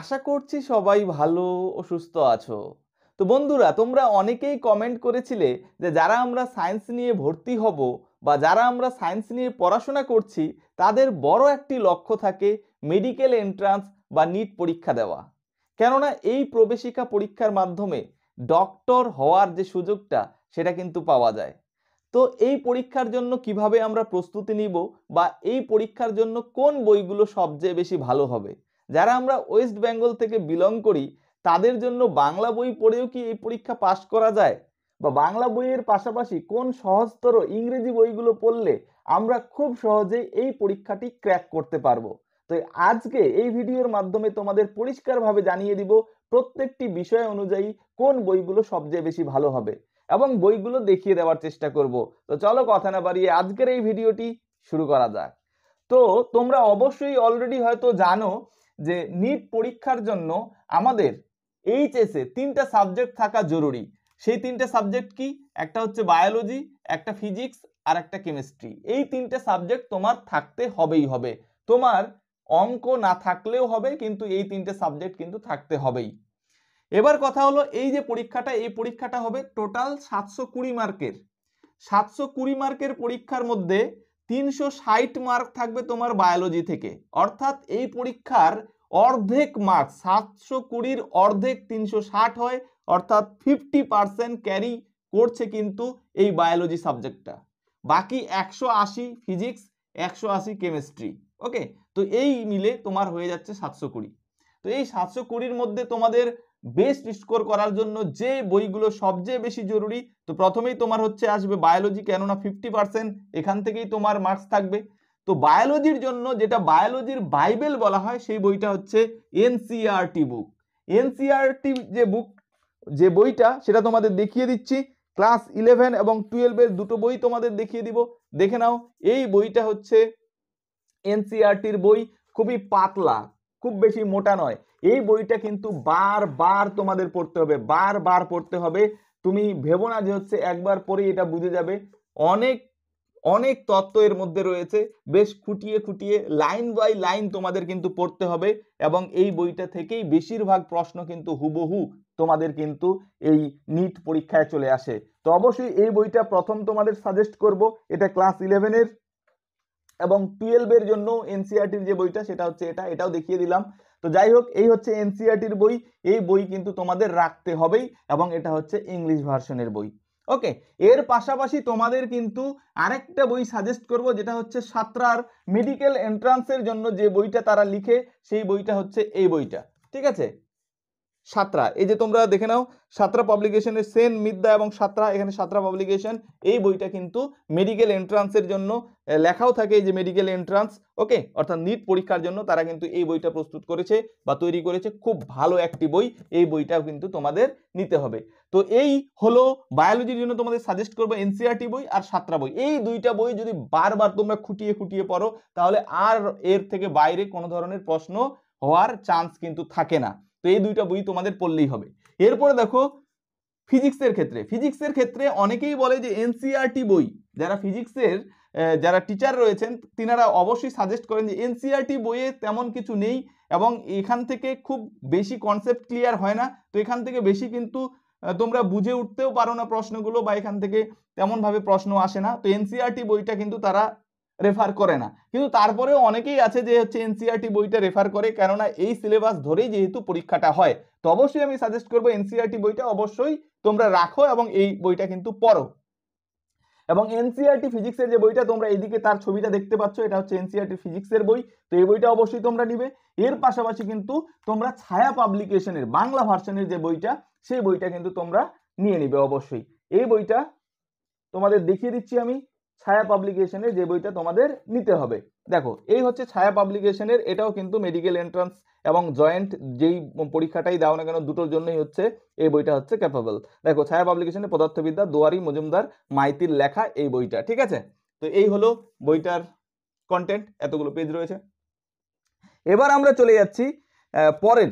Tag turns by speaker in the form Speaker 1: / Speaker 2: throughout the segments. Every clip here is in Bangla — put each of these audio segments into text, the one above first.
Speaker 1: আশা করছি সবাই ভালো ও সুস্থ আছো তো বন্ধুরা তোমরা অনেকেই কমেন্ট করেছিলে যে যারা আমরা সায়েন্স নিয়ে ভর্তি হব বা যারা আমরা সায়েন্স নিয়ে পড়াশোনা করছি তাদের বড় একটি লক্ষ্য থাকে মেডিকেল এন্ট্রান্স বা নিট পরীক্ষা দেওয়া কেননা এই প্রবেশিকা পরীক্ষার মাধ্যমে ডক্টর হওয়ার যে সুযোগটা সেটা কিন্তু পাওয়া যায় তো এই পরীক্ষার জন্য কিভাবে আমরা প্রস্তুতি নিব বা এই পরীক্ষার জন্য কোন বইগুলো সবচেয়ে বেশি ভালো হবে যারা আমরা ওয়েস্ট বেঙ্গল থেকে বিলং করি তাদের জন্য বাংলা বই পড়েও কি এই পরীক্ষা পাশ করা যায় বা বাংলা বইয়ের পাশাপাশি কোন সহজতর ইংরেজি বইগুলো পড়লে আমরা খুব সহজেই এই পরীক্ষাটি ক্র্যাক করতে পারবো তো আজকে এই ভিডিওর মাধ্যমে তোমাদের পরিষ্কারভাবে জানিয়ে দিব প্রত্যেকটি বিষয় অনুযায়ী কোন বইগুলো সবচেয়ে বেশি ভালো হবে এবং বইগুলো দেখিয়ে দেওয়ার চেষ্টা করব তো চলো কথা না বাড়িয়ে আজকের এই ভিডিওটি শুরু করা যাক তো তোমরা অবশ্যই অলরেডি হয়তো জানো যে নিট পরীক্ষার জন্য আমাদের এইচএসে তিনটা সাবজেক্ট থাকা জরুরি সেই তিনটে সাবজেক্ট কি একটা হচ্ছে বায়োলজি একটা ফিজিক্স আর একটা কেমিস্ট্রি এই তিনটে সাবজেক্ট তোমার থাকতে হবেই হবে তোমার অঙ্ক না থাকলেও হবে কিন্তু এই তিনটে সাবজেক্ট কিন্তু থাকতে হবেই এবার কথা হলো এই যে পরীক্ষাটা এই পরীক্ষাটা হবে টোটাল সাতশো কুড়ি মার্কের সাতশো কুড়ি মার্কের পরীক্ষার মধ্যে তিনশো ষাট মার্ক থাকবে তোমার বায়োলজি থেকে অর্থাৎ এই পরীক্ষার অর্ধেক মার্কস সাতশো কুড়ির অর্ধেক তিনশো ষাট হয় অর্থাৎ ফিফটি পারসেন্ট ক্যারি করছে কিন্তু এই বায়োলজি সাবজেক্টটা বাকি একশো আশি ফিজিক্স একশো আশি কেমিস্ট্রি ওকে তো এই মিলে তোমার হয়ে যাচ্ছে সাতশো কুড়ি তো এই সাতশো কুড়ির মধ্যে তোমাদের বেস্ট স্কোর করার জন্য যে বইগুলো সবচেয়ে বেশি জরুরি তো প্রথমেই তোমার হচ্ছে আসবে বায়োলজি কেননা ফিফটি পার্সেন্ট এখান থেকেই তোমার মার্কস থাকবে তো বায়োলজির জন্য যেটা বায়োলজির বাইবেল বলা হয় সেই বইটা হচ্ছে এনসিআরটি বুক এনসিআরটি যে বুক যে বইটা সেটা তোমাদের দেখিয়ে দিচ্ছি ক্লাস ইলেভেন এবং টুয়েলভের দুটো বই তোমাদের দেখিয়ে দিব দেখে নাও এই বইটা হচ্ছে এনসিআরটির e বই খুবই পাতলা খুব বেশি মোটা নয় এই বইটা কিন্তু বারবার তোমাদের পড়তে হবে বারবার পড়তে হবে তুমি ভেবো না যে হচ্ছে একবার পরে এটা বুঝে যাবে অনেক অনেক তত্ত্ব এর মধ্যে রয়েছে বেশ খুঁটিয়ে খুঁটিয়ে লাইন বাই লাইন তোমাদের কিন্তু পড়তে হবে এবং এই বইটা থেকেই বেশিরভাগ প্রশ্ন কিন্তু হুবহু তোমাদের কিন্তু এই নিট পরীক্ষায় চলে আসে তো অবশ্যই এই বইটা প্রথম তোমাদের সাজেস্ট করব এটা ক্লাস ইলেভেনের এবং টুয়েলভের জন্য এনসিআরটির e যে বইটা সেটা হচ্ছে এটা এটাও দেখিয়ে দিলাম তো যাই হোক এই হচ্ছে এনসিআরটির e বই এই বই কিন্তু তোমাদের রাখতে হবেই এবং এটা হচ্ছে ইংলিশ ভার্সনের বই ওকে এর পাশাপাশি তোমাদের কিন্তু আরেকটা বই সাজেস্ট করব যেটা হচ্ছে সাতরার মেডিকেল এন্ট্রান্সের জন্য যে বইটা তারা লিখে সেই বইটা হচ্ছে এই বইটা ঠিক আছে সাতরা এই যে তোমরা দেখে নাও সাতরা পাবলিকেশনের সেন মিদ্যা এবং সাতরা এখানে সাতরা পাবলিকেশন এই বইটা কিন্তু মেডিকেল এন্ট্রান্সের জন্য লেখাও থাকে যে মেডিকেল এন্ট্রান্স ওকে অর্থাৎ নিট পরীক্ষার জন্য তারা কিন্তু এই বইটা প্রস্তুত করেছে বা তৈরি করেছে খুব ভালো একটি বই এই বইটাও কিন্তু তোমাদের নিতে হবে তো এই হলো বায়োলজির জন্য তোমাদের সাজেস্ট করবো এনসিআরটি বই আর সাতরা বই এই দুইটা বই যদি বারবার তোমরা খুঁটিয়ে খুঁটিয়ে পড়ো তাহলে আর এর থেকে বাইরে কোনো ধরনের প্রশ্ন হওয়ার চান্স কিন্তু থাকে না তো এই দুইটা বই তোমাদের পড়লেই হবে এরপরে দেখো ফিজিক্সের ক্ষেত্রে ফিজিক্সের ক্ষেত্রে অনেকেই বলে যে এনসিআরটি বই যারা ফিজিক্সের যারা টিচার রয়েছেন তিনারা অবশ্যই সাজেস্ট করেন যে এনসিআরটি বইয়ে তেমন কিছু নেই এবং এখান থেকে খুব বেশি কনসেপ্ট ক্লিয়ার হয় না তো এখান থেকে বেশি কিন্তু তোমরা বুঝে উঠতেও পারো না প্রশ্নগুলো বা এখান থেকে তেমনভাবে প্রশ্ন আসে না তো এনসিআরটি বইটা কিন্তু তারা রেফার করে না কিন্তু তারপরেও অনেকেই আছে যে হচ্ছে এনসিআরটি e বইটা রেফার করে কেননা এই সিলেবাস ধরেই যেহেতু পরীক্ষাটা হয় তো অবশ্যই আমি সাজেস্ট করবো এনসিআরটি e বইটা অবশ্যই তোমরা রাখো এবং এই বইটা কিন্তু পড়ো এবং e এনসিআরটি ফিজিক্সের যে বইটা তোমরা এদিকে তার ছবিটা দেখতে পাচ্ছ এটা হচ্ছে এনসিআরটি ফিজিক্সের বই তো এই বইটা অবশ্যই তোমরা নিবে এর পাশাপাশি কিন্তু তোমরা ছায়া পাবলিকেশনের বাংলা ভার্সনের যে বইটা সেই বইটা কিন্তু তোমরা নিয়ে নিবে অবশ্যই এই বইটা তোমাদের দেখিয়ে দিচ্ছি আমি ছায়া পাবলিকেশনে যে বইটা তোমাদের নিতে হবে দেখো এই হচ্ছে ছায়া পাবলিকেশনের এটাও কিন্তু মেডিকেল এন্ট্রান্স এবং জয়েন্ট যেই পরীক্ষাটাই দাও না কেন দুটোর জন্যই হচ্ছে এই বইটা হচ্ছে ক্যাপাবল দেখো ছায়া পাবলিকেশনের পদার্থবিদ্যা দোয়ারি মজুমদার মাইতির লেখা এই বইটা ঠিক আছে তো এই হলো বইটার কন্টেন্ট এতগুলো পেজ রয়েছে এবার আমরা চলে যাচ্ছি পরের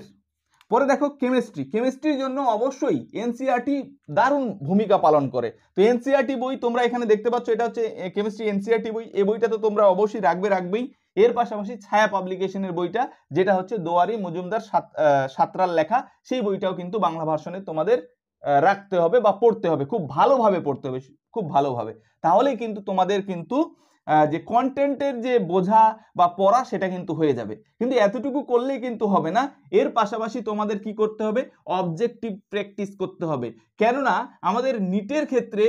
Speaker 1: পরে দেখো কেমিস্ট্রি কেমিস্ট্রির জন্য অবশ্যই এনসিআরটি e দারুণ ভূমিকা পালন করে তো এনসিআরটি e বই তোমরা এখানে দেখতে পাচ্ছ এটা হচ্ছে কেমিস্ট্রি এনসিআরটি e বই এই বইটা তো তোমরা অবশ্যই রাখবে রাখবেই এর পাশাপাশি ছায়া পাবলিকেশনের বইটা যেটা হচ্ছে দোয়ারি মজুমদার সাতরার লেখা সেই বইটাও কিন্তু বাংলা ভাষণে তোমাদের রাখতে হবে বা পড়তে হবে খুব ভালোভাবে পড়তে হবে খুব ভালোভাবে তাহলেই কিন্তু তোমাদের কিন্তু যে কন্টেন্টের যে বোঝা বা পড়া সেটা কিন্তু হয়ে যাবে কিন্তু এতটুকু করলেই কিন্তু হবে না এর পাশাপাশি তোমাদের কি করতে হবে অবজেক্টিভ প্র্যাকটিস করতে হবে কেননা আমাদের নিটের ক্ষেত্রে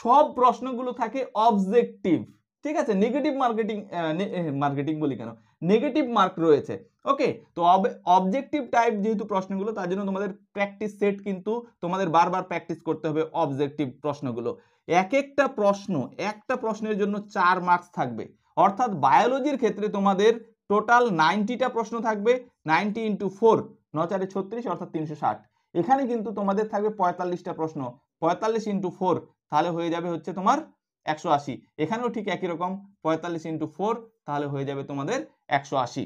Speaker 1: সব প্রশ্নগুলো থাকে অবজেক্টিভ ঠিক আছে নেগেটিভ মার্কেটিং মার্কেটিং বলি কেন নেগেটিভ মার্ক রয়েছে ওকে তো অবজেক্টিভ টাইপ যেহেতু প্রশ্নগুলো তার জন্য তোমাদের প্র্যাকটিস সেট কিন্তু তোমাদের বারবার প্র্যাকটিস করতে হবে অবজেক্টিভ প্রশ্নগুলো এক একটা প্রশ্ন একটা প্রশ্নের জন্য চার মার্কস থাকবে অর্থাৎ বায়োলজির ক্ষেত্রে তোমাদের টোটাল নাইনটিটা প্রশ্ন থাকবে নাইনটি ইন্টু ফোর নচারে ছত্রিশ অর্থাৎ তিনশো ষাট এখানে কিন্তু তোমাদের থাকবে পঁয়তাল্লিশটা প্রশ্ন পঁয়তাল্লিশ ইন্টু ফোর তাহলে হয়ে যাবে হচ্ছে তোমার একশো আশি এখানেও ঠিক একই রকম পঁয়তাল্লিশ ইন্টু ফোর তাহলে হয়ে যাবে তোমাদের একশো আশি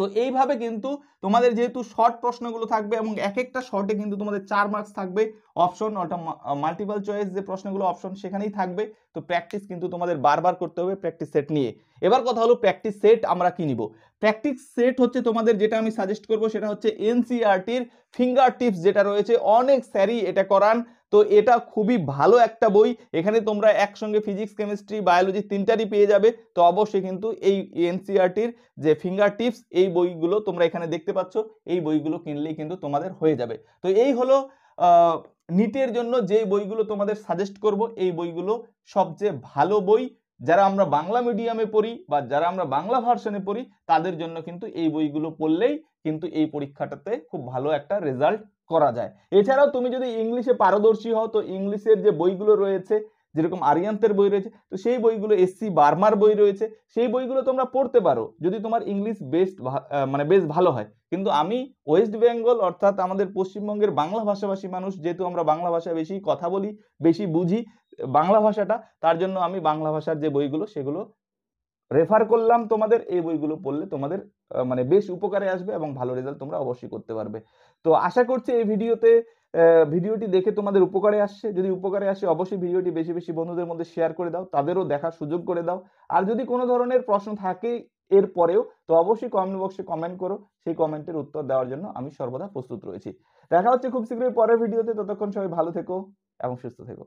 Speaker 1: তো এইভাবে কিন্তু তোমাদের যেহেতু শর্ট প্রশ্নগুলো থাকবে এবং এক একটা শর্টে কিন্তু তোমাদের চার মার্কস থাকবে অপশন অর্থাৎ মাল্টিপাল চয়েস যে প্রশ্নগুলো অপশন সেখানেই থাকবে তো প্র্যাকটিস কিন্তু তোমাদের বারবার করতে হবে প্র্যাকটিস সেট নিয়ে এবার কথা হলো প্র্যাকটিস সেট আমরা কি নিব প্র্যাকটিস সেট হচ্ছে তোমাদের যেটা আমি সাজেস্ট করব সেটা হচ্ছে এনসিআরটির ফিঙ্গার টিপস যেটা রয়েছে অনেক স্যারি এটা করান তো এটা খুবই ভালো একটা বই এখানে তোমরা একসঙ্গে ফিজিক্স কেমিস্ট্রি বায়োলজি তিনটারই পেয়ে যাবে তো অবশ্যই কিন্তু এই এনসিআরটির e যে ফিঙ্গার টিপস এই বইগুলো তোমরা এখানে দেখতে পাচ্ছ এই বইগুলো কিনলেই কিন্তু তোমাদের হয়ে যাবে তো এই হলো নিটের জন্য যে বইগুলো তোমাদের সাজেস্ট করব এই বইগুলো সবচেয়ে ভালো বই যারা আমরা বাংলা মিডিয়ামে পড়ি বা যারা আমরা বাংলা ভার্সনে পড়ি তাদের জন্য কিন্তু এই বইগুলো পড়লেই কিন্তু এই পরীক্ষাটাতে খুব ভালো একটা রেজাল্ট করা যায় এছাড়াও তুমি যদি ইংলিশে পারদর্শী হও তো ইংলিশের যে বইগুলো রয়েছে যেরকম আরিয়ান্তের বই রয়েছে তো সেই বইগুলো এসসি বার্মার বই রয়েছে সেই বইগুলো তোমরা পড়তে পারো যদি তোমার ইংলিশ বেস্ট মানে বেশ ভালো হয় কিন্তু আমি ওয়েস্ট বেঙ্গল অর্থাৎ আমাদের পশ্চিমবঙ্গের বাংলা ভাষাভাষী মানুষ যেহেতু আমরা বাংলা ভাষায় বেশি কথা বলি বেশি বুঝি বাংলা ভাষাটা তার জন্য আমি বাংলা ভাষার যে বইগুলো সেগুলো রেফার করলাম তোমাদের এই বইগুলো পড়লে তোমাদের মানে বেশ উপকারে আসবে এবং ভালো রেজাল্ট তোমরা অবশ্যই করতে পারবে তো আশা করছি এই ভিডিওতে ভিডিওটি দেখে তোমাদের উপকারে আসছে যদি উপকারে আসে অবশ্যই ভিডিওটি বেশি বেশি বন্ধুদের মধ্যে শেয়ার করে দাও তাদেরও দেখার সুযোগ করে দাও আর যদি কোনো ধরনের প্রশ্ন থাকে এর পরেও তো অবশ্যই কমেন্ট বক্সে কমেন্ট করো সেই কমেন্টের উত্তর দেওয়ার জন্য আমি সর্বদা প্রস্তুত রয়েছি দেখা হচ্ছে খুব শীঘ্রই পরের ভিডিওতে ততক্ষণ সবাই ভালো থেকো এবং সুস্থ থেকো